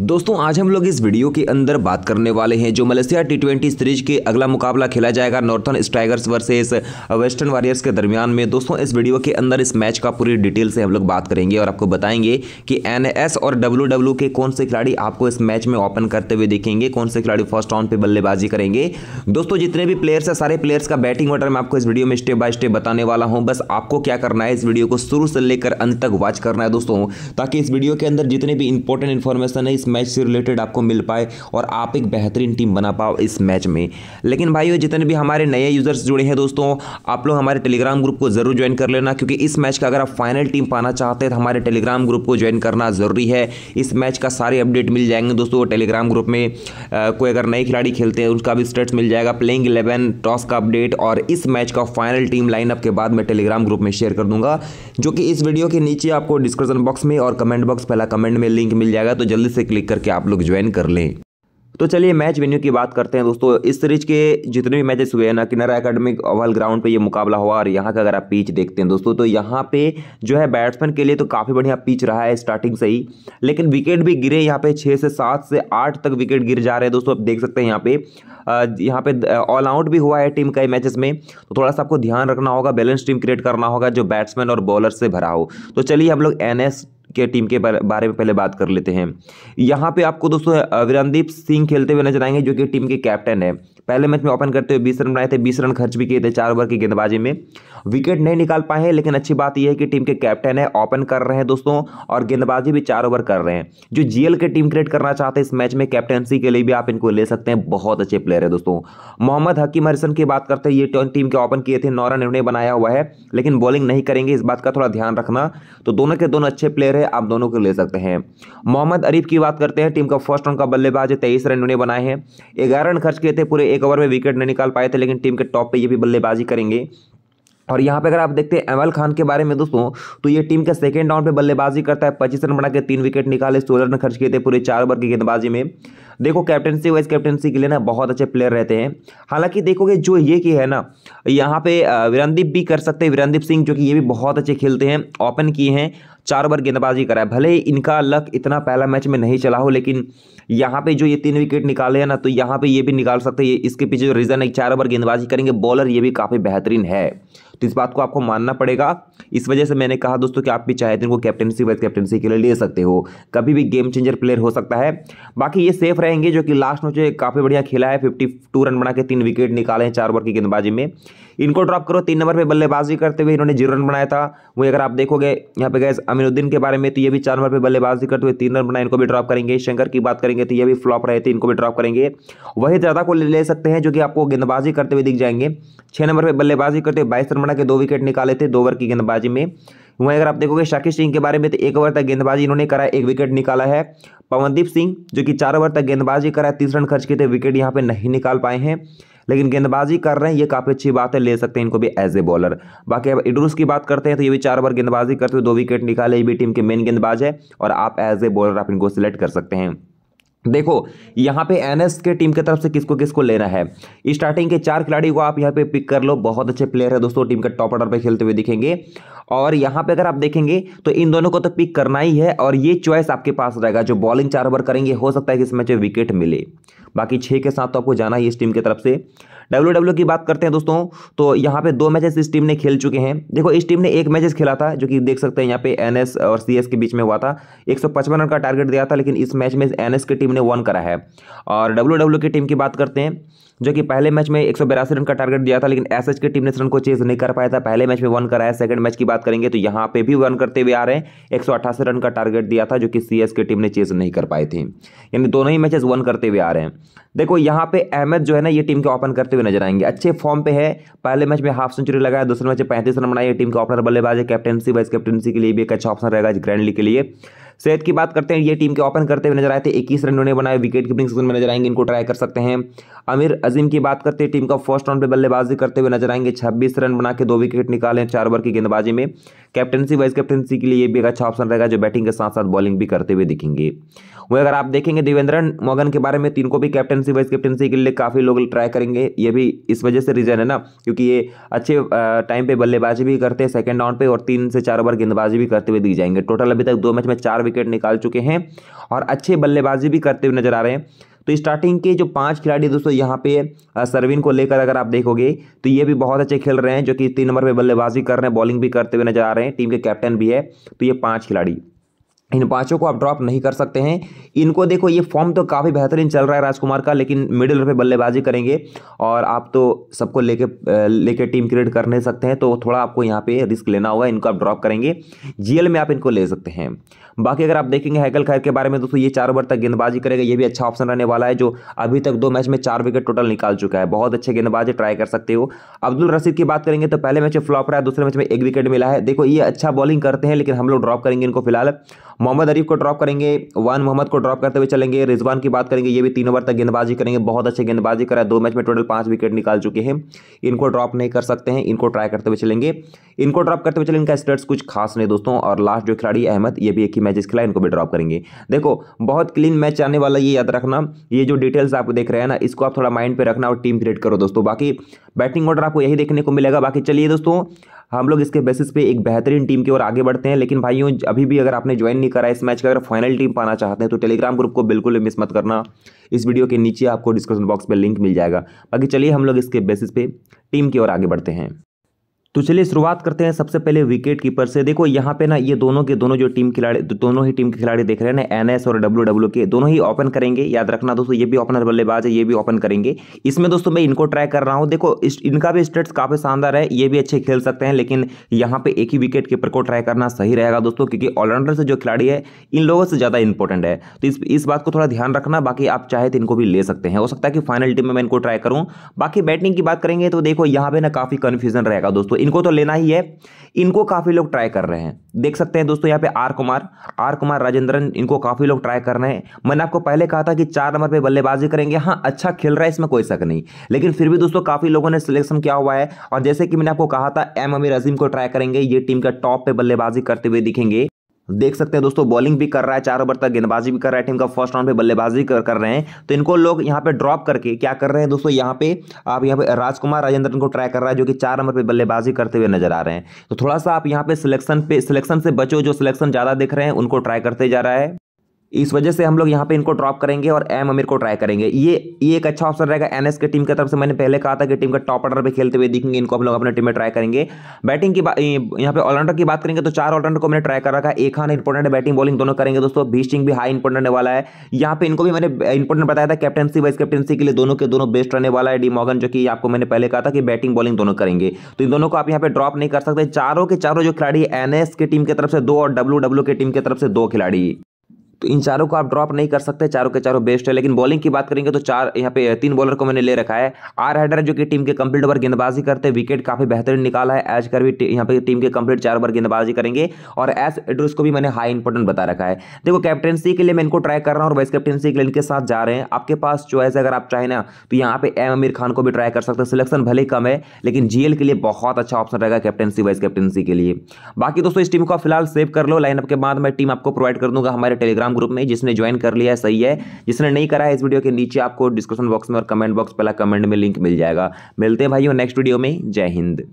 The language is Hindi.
दोस्तों आज हम लोग इस वीडियो के अंदर बात करने वाले हैं जो मलेशिया टी ट्वेंटी सीरीज के अगला मुकाबला खेला जाएगा Northern Strikers versus Western Warriors के दरमियान में दोस्तों इस वीडियो के अंदर इस मैच का पूरी डिटेल से हम लोग बात करेंगे और आपको बताएंगे कि एनएस और डब्ल्यू के कौन से खिलाड़ी आपको इस मैच में ओपन करते हुए देखेंगे कौन से खिलाड़ी फर्स्ट राउंड पर बल्लेबाजी करेंगे दोस्तों जितने भी प्लेयर्स हैं सारे प्लेयर्स का बैटिंग ऑर्डर मैं आपको इस वीडियो में स्टेप बाय स्टेप बताने वाला हूँ बस आपको क्या करना है इस वीडियो को शुरू से लेकर अंत तक वॉच करना है दोस्तों ताकि इस वीडियो के अंदर जितने भी इंपॉर्टेंट इन्फॉर्मेशन है इस मैच से रिलेटेड आपको मिल पाए और आप एक बेहतरीन टीम बना पाओ इस मैच में लेकिन भाई जितने भी हमारे नए यूज़र्स जुड़े हैं दोस्तों आप लोग हमारे टेलीग्राम ग्रुप को ज़रूर ज्वाइन कर लेना क्योंकि इस मैच का अगर आप फाइनल टीम पाना चाहते हैं तो हमारे टेलीग्राम ग्रुप को ज्वाइन करना ज़रूरी है इस मैच का सारे अपडेट मिल जाएंगे दोस्तों टेलीग्राम ग्रुप में कोई अगर नए खिलाड़ी खेलते हैं उनका भी स्टेट्स मिल जाएगा प्लेइंग इलेवन टॉस का अपडेट और इस मैच का फाइनल टीम लाइनअप के बाद मैं टेलीग्राम ग्रुप में शेयर कर दूंगा जो कि इस वीडियो के नीचे आपको डिस्क्रिप्शन बॉक्स में और कमेंट बॉक्स पहला कमेंट में लिंक मिल जाएगा तो जल्दी से क्लिक क्लिक करके आप लोग ज्वाइन कर लें तो चलिए मैच वेन्यू की बात करते हैं दोस्तों इस सीरीज के जितने भी मैचेस हुए हैं ना किनारा एकेडमिक ओवल ग्राउंड पे ये मुकाबला हुआ और यहाँ का अगर आप पिच देखते हैं दोस्तों तो यहाँ पे जो है बैट्समैन के लिए तो काफ़ी बढ़िया पिच रहा है स्टार्टिंग से ही लेकिन विकेट भी गिरे यहाँ पे छः से सात से आठ तक विकेट गिर जा रहे हैं दोस्तों आप देख सकते हैं यहाँ पे यहाँ पे ऑल आउट भी हुआ है टीम कई मैचेस में तो थोड़ा सा आपको ध्यान रखना होगा बैलेंस टीम क्रिएट करना होगा जो बैट्समैन और बॉलर से भरा हो तो चलिए हम लोग एन के टीम के बारे में पहले बात कर लेते हैं यहाँ पे आपको दोस्तों विरणदीप सिंह खेलते हुए नजर आएंगे जो कि टीम के कैप्टन है पहले मैच में ओपन करते हुए बीस रन बनाए थे बीस रन खर्च भी किए थे चार ओवर की गेंदबाजी में विकेट नहीं निकाल पाए हैं लेकिन अच्छी बात यह है कि टीम के कैप्टन है ओपन कर रहे हैं दोस्तों और गेंदबाजी भी चार ओवर कर रहे हैं जो जीएल के टीम क्रिएट करना चाहते हैं इस मैच में कैप्टनसी के लिए भी आप इनको ले सकते हैं बहुत अच्छे प्लेयर है दोस्तों मोहम्मद हकीम हरिसन की बात करते हैं ये टीम के ओपन किए थे नौ रन इन्होंने बनाया हुआ है लेकिन बॉलिंग नहीं करेंगे इस बात का थोड़ा ध्यान रखना तो दोनों के दोनों अच्छे प्लेयर है आप दोनों को ले सकते हैं मोहम्मद अरीफ की बात करते हैं टीम का फर्स्ट राउंड का बल्लेबाज है तेईस रन उन्होंने बनाए हैं ग्यारह रन खर्च किए थे पूरे एक ओवर में विकेट नहीं निकाल पाए थे लेकिन टीम के टॉप पर ये भी बल्लेबाजी करेंगे और यहाँ पे अगर आप देखते हैं अमल खान के बारे में दोस्तों तो ये टीम का सेकेंड राउंड पे बल्लेबाजी करता है पच्चीस रन बना के तीन विकेट निकाले सोलह रन खर्च किए थे पूरे चार ओवर की गेंदबाजी में देखो कैप्टनसी वाइस कैप्टनसी के लिए ना बहुत अच्छे प्लेयर रहते हैं हालांकि देखोगे जो ये कि है ना यहाँ पे वीरनदीप भी कर सकते हैं वीरनदीप सिंह जो कि ये भी बहुत अच्छे खेलते हैं ओपन किए हैं चार ओवर गेंदबाजी करा है भले ही इनका लक इतना पहला मैच में नहीं चला हो लेकिन यहाँ पे जो ये तीन विकेट निकाले हैं ना तो यहाँ पे ये भी निकाल सकते हैं इसके पीछे जो रीज़न है चार ओवर गेंदबाजी करेंगे बॉलर ये भी काफ़ी बेहतरीन है तो इस बात को आपको मानना पड़ेगा इस वजह से मैंने कहा दोस्तों कि आप भी चाहे तो इनको कैप्टनसी वाइस कैप्टनसी के लिए ले सकते हो कभी भी गेम चेंजर प्लेयर हो सकता है बाकी ये सेफ रहे रहेंगे जो कि लास्ट मैच में काफ़ी बढ़िया खेला है फिफ्टी टू रन बना के तीन विकेट निकाले हैं चार ओवर की गेंदबाजी में इनको ड्रॉप करो तीन नंबर पे बल्लेबाजी करते हुए इन्होंने जीरो रन बनाया था वही अगर आप देखोगे यहाँ पे गए अमीनुद्दीन के बारे में तो ये भी चार नंबर पे बल्लेबाजी करते हुए तीन रन बनाए इनको भी ड्रॉप करेंगे शंकर की बात करेंगे तो ये भी फ्लॉप रहे थे इनको भी ड्रॉप करेंगे वही ज़्यादा को ले सकते हैं जो कि आपको गेंदबाजी करते हुए दिख जाएंगे छः नंबर पर बल्लेबाजी करते हुए बाईस रन बना के दो विकेट निकाले थे दो ओवर की गेंदबाजी में वहीं अगर आप देखोगे शाकिब सिंह के बारे में तो एक ओवर तक गेंदबाजी इन्होंने करा एक विकेट निकाला है पवनदीप सिंह जो कि चार ओवर तक गेंदबाजी कर है तीस रन खर्च किए थे विकेट यहाँ पे नहीं निकाल पाए हैं लेकिन गेंदबाजी कर रहे हैं ये काफ़ी अच्छी बात है ले सकते हैं इनको भी एज ए बॉलर बाकी अब इडरूस की बात करते हैं तो ये भी चार ओवर गेंदबाजी करते हुए दो विकेट निकाले ये भी टीम के मेन गेंदबाज है और आप एज ए बॉलर आप इनको सिलेक्ट कर सकते हैं देखो यहाँ पे एनएस के टीम की तरफ से किसको किसको लेना है स्टार्टिंग के चार खिलाड़ी को आप यहाँ पे पिक कर लो बहुत अच्छे प्लेयर है दोस्तों टीम के टॉप ऑर्डर पे खेलते हुए दिखेंगे और यहाँ पे अगर आप देखेंगे तो इन दोनों को तो पिक करना ही है और ये चॉइस आपके पास रहेगा जो बॉलिंग चार ओवर करेंगे हो सकता है कि इस मैच में विकेट मिले बाकी छः के साथ तो आपको जाना ही इस टीम की तरफ से डब्ल्यू e की बात करते हैं दोस्तों तो यहाँ पे दो मैचेस इस टीम ने खेल चुके हैं देखो इस टीम ने एक मैचेस खेला था जो कि देख सकते हैं यहाँ पे एनएस और सीएस के बीच में हुआ था एक रन का टारगेट दिया था लेकिन इस मैच में एनएस की टीम ने वन करा है और डब्ल्यू e की टीम की बात करते हैं जो कि पहले मैच में एक रन का टारगेट दिया था लेकिन एस की टीम ने इस रन को चेज नहीं कर पाया था पहले मैच में वन कराया सेकंड मैच की बात करेंगे तो यहाँ पे भी वन करते हुए आ रहे हैं एक रन का टारगेट दिया था जो कि सी की टीम ने चेज नहीं कर पाए थे यानी दोनों ही मैचेस वन करते हुए आ रहे हैं देखो यहाँ पे अहमद जो है ना ये टीम के ओपन करते हुए नजर आएंगे अच्छे फॉर्म पे है पहले मैच में हाफ सेंचुरी लगाया दूसरे मैच में पैंतीस रन बनाया टीम का ओपनर बल्लेबाज है कैप्टनसी वाइस कैप्टनसी के लिए भी एक अच्छा ऑप्शन रहेगा ग्रैंड लीग के लिए सेहत की बात करते हैं ये टीम के ओपन करते हुए नजर आए थे इक्कीस रन उन्होंने बनाए विकेट कीपिंग में नजर आएंगे इनको ट्राई कर सकते हैं आमिर अजीम की बात करते हैं टीम का फर्स्ट राउंड पर बल्लेबाजी करते हुए नजर आएंगे छब्बीस रन बना के दो विकेट निकाले चार ओवर की गेंदबाजी में कैप्टनसी वाइस कैप्टनसी के लिए भी एक अच्छा ऑप्शन रहेगा जो बैटिंग के साथ साथ बॉलिंग भी करते हुए दिखेंगे वही अगर आप देखेंगे देवेंद्रन मोगन के बारे में तीन को भी कैप्टनसी वाइस कैप्टनसी के लिए काफ़ी लोग ट्राई करेंगे ये भी इस वजह से रीज़न है ना क्योंकि ये अच्छे टाइम पे बल्लेबाजी भी करते हैं सेकंड राउंड पे और तीन से चार ओवर गेंदबाजी भी करते हुए दिख जाएंगे टोटल अभी तक दो मैच में चार विकेट निकाल चुके हैं और अच्छे बल्लेबाजी भी करते हुए नजर आ रहे हैं तो स्टार्टिंग के जो पांच खिलाड़ी दोस्तों यहाँ पे सरविन को लेकर अगर आप देखोगे तो ये भी बहुत अच्छे खेल रहे हैं जो कि तीन नंबर पे बल्लेबाजी कर रहे हैं बॉलिंग भी करते हुए नजर आ रहे हैं टीम के कैप्टन भी है तो ये पांच खिलाड़ी इन पांचों को आप ड्रॉप नहीं कर सकते हैं इनको देखो ये फॉर्म तो काफ़ी बेहतरीन चल रहा है राजकुमार का लेकिन मिडिल पे बल्लेबाजी करेंगे और आप तो सबको लेके लेके टीम क्रिएट कर नहीं सकते हैं तो थोड़ा आपको यहाँ पे रिस्क लेना होगा इनको आप ड्रॉप करेंगे जीएल में आप इनको ले सकते हैं बाकी अगर आप देखेंगे हैकल खैर के बारे में दोस्तों ये चार ओवर तक गेंदबाजी करेगा ये भी अच्छा ऑप्शन रहने वाला है जो अभी तक दो मैच में चार विकेट टोटल निकाल चुका है बहुत अच्छे गेंदबाजी ट्राई कर सकते हो अब्दुल रशीद की बात करेंगे तो पहले मैच में फ्लॉप रहा है दूसरे मैच में एक विकेट मिला है देखो ये अच्छा बॉलिंग करते हैं लेकिन हम लोग ड्रॉप करेंगे इनको फिलहाल मोहम्मद अरीफ को ड्रॉप करेंगे वन मोहम्मद को ड्रॉप करते हुए चलेंगे रिजवान की बात करेंगे ये भी तीन ओवर तक गेंदबाजी करेंगे बहुत अच्छे गेंदबाजी करा दो मैच में टोटल पाँच विकेट निकाल चुके हैं इनको ड्रॉप नहीं कर सकते हैं इनको ट्राई करते हुए चलेंगे इनको ड्रॉप करते हुए चलेंगे इनका स्टेट्स कुछ खास नहीं दोस्तों और लास्ट जो खिलाड़ी अहमद ये भी एक ही इस खिला इनको भी ड्रॉप करेंगे देखो बहुत क्लीन मैच आने वाला ये याद रखना ये जो डिटेल्स आप देख रहे हैं ना इसको आप थोड़ा माइंड पर रखना और टीम क्रिएट करो दोस्तों बाकी बैटिंग ऑर्डर आपको यही देखने को मिलेगा बाकी चलिए दोस्तों हम लोग इसके बेसिस पे एक बेहतरीन टीम की ओर आगे बढ़ते हैं लेकिन भाइयों अभी भी अगर आपने ज्वाइन नहीं नहीं करा इस मैच का अगर फाइनल टीम पाना चाहते हैं तो टेलीग्राम ग्रुप को बिल्कुल मिस मत करना इस वीडियो के नीचे आपको डिस्क्रिप्शन बॉक्स में लिंक मिल जाएगा बाकी चलिए हम लोग इसके बेसिस पे टीम की ओर आगे बढ़ते हैं तो चलिए शुरुआत करते हैं सबसे पहले विकेट कीपर से देखो यहाँ पे ना ये दोनों के दोनों जो टीम खिलाड़ी दोनों ही टीम के खिलाड़ी देख रहे हैं ना एनएस और डब्ल्यू डब्ल्यू के दोनों ही ओपन करेंगे याद रखना दोस्तों ये भी ओपनर बल्लेबाज है ये भी ओपन करेंगे इसमें दोस्तों मैं इनको ट्राई कर रहा हूँ देखो इनका भी स्टेट्स काफ़ी शानदार है ये भी अच्छे खेल सकते हैं लेकिन यहाँ पे एक ही विकेट कीपर को ट्राई करना सही रहेगा दोस्तों क्योंकि ऑलराउंडर से जो खिलाड़ी है इन लोगों से ज़्यादा इंपॉर्टेंट है तो इस इस बात को थोड़ा ध्यान रखना बाकी आप चाहे तो इनको भी ले सकते हैं हो सकता है कि फाइनल टीम में मैं इनको ट्राई करूँ बाकी बैटिंग की बात करेंगे तो देखो यहाँ पे ना काफ़ी कन्फ्यूजन रहेगा दोस्तों इनको तो लेना ही है इनको काफ़ी लोग ट्राई कर रहे हैं देख सकते हैं दोस्तों यहाँ पे आर कुमार आर कुमार राजेंद्रन इनको काफ़ी लोग ट्राई कर रहे हैं मैंने आपको पहले कहा था कि चार नंबर पे बल्लेबाजी करेंगे हाँ अच्छा खेल रहा है इसमें कोई शक नहीं लेकिन फिर भी दोस्तों काफ़ी लोगों ने सिलेक्शन किया हुआ है और जैसे कि मैंने आपको कहा था एम अमीर अजीम को ट्राई करेंगे ये टीम का टॉप पे बल्लेबाजी करते हुए दिखेंगे देख सकते हैं दोस्तों बॉलिंग भी कर रहा है चार ओवर तक गेंदबाजी भी कर रहा है टीम का फर्स्ट राउंड पे बल्लेबाजी कर, कर रहे हैं तो इनको लोग यहाँ पे ड्रॉप करके क्या कर रहे हैं दोस्तों यहाँ पे आप यहाँ पे राजकुमार राजेंद्रन को ट्राई कर रहा है जो कि चार नंबर पे बल्लेबाजी करते हुए नजर आ रहे हैं तो थोड़ा सा आप यहाँ पे सिलेक्शन पे सिलेक्शन से बचो जो सिलेक्शन ज़्यादा देख रहे हैं उनको ट्राई करते जा रहा है इस वजह से हम लोग यहाँ पे इनको ड्रॉप करेंगे और एम अमीर को ट्राई करेंगे ये ये एक अच्छा ऑप्शन रहेगा एनएस के टीम की तरफ से मैंने पहले कहा था कि टीम का टॉप ऑर्डर पे खेलते हुए दिखेंगे इनको हम लोग अपने टीम में ट्राई करेंगे बैटिंग की बात यहाँ पे ऑलराउंडर की बात करेंगे तो चार ऑलराउंडर को मैंने ट्राई कर रखा है एक हान इंपॉर्टेंट है बैटिंग बॉलिंग दोनों करेंगे दोस्तों भीस्टिंग भी हाई इंपॉर्टेंट रहने वाला है यहाँ पे इनको भी मैंने इंपॉर्टेंट बताया था कैप्टनसी वाइस कैप्टनसी के लिए दोनों के दोनों बेस्ट रहने वाला है डी मॉगन जो कि आपको मैंने पहले कहा था कि बैटिंग बॉलिंग दोनों करेंगे तो इन दोनों को आप यहाँ पे ड्रॉप नहीं कर सकते चारों के चारों जो खिलाड़ी एनएस की टीम की तरफ से दो और डब्ल्यू की टीम की तरफ से दो खिलाड़ी तो इन चारों को आप ड्रॉप नहीं कर सकते चारों के चारों बेस्ट है लेकिन बॉलिंग की बात करेंगे तो चार यहाँ पे तीन बॉलर को मैंने ले रखा है आर हैडर जो कि टीम के कंप्लीट ओवर गेंदबाजी करते हैं विकेट काफी बेहतरीन निकाला है एज कर भी यहाँ पे टीम के कंप्लीट चार ओवर गेंदबाजी करेंगे और एस एड्रेस को भी मैंने हाई इंपॉर्टेंट बता रखा है देखो कैप्टनसी के लिए मैं इनको ट्राई कर रहा हूँ और वाइस कैप्टनसी के लिए इनके साथ जा रहे हैं आपके पास चॉइस अगर आप चाहें ना तो यहाँ पे एम आमिर खान को भी ट्राई कर सकते हैं सिलेक्शन भले कम है लेकिन जीएल के लिए बहुत अच्छा ऑप्शन रहेगा कैप्टनसी वाइस कैप्टनसी के लिए बाकी दोस्तों इस टीम को फिलहाल सेव कर लो लाइनअप के बाद मैं टीम आपको प्रोवाइड कर दूंगा हमारे टेलीग्राम टेलीग्राम ग्रुप में जिसने ज्वाइन कर लिया है सही है जिसने नहीं करा है इस वीडियो के नीचे आपको डिस्क्रिप्शन बॉक्स में और कमेंट बॉक्स पहला कमेंट में लिंक मिल जाएगा मिलते हैं भाइयों नेक्स्ट वीडियो में जय हिंद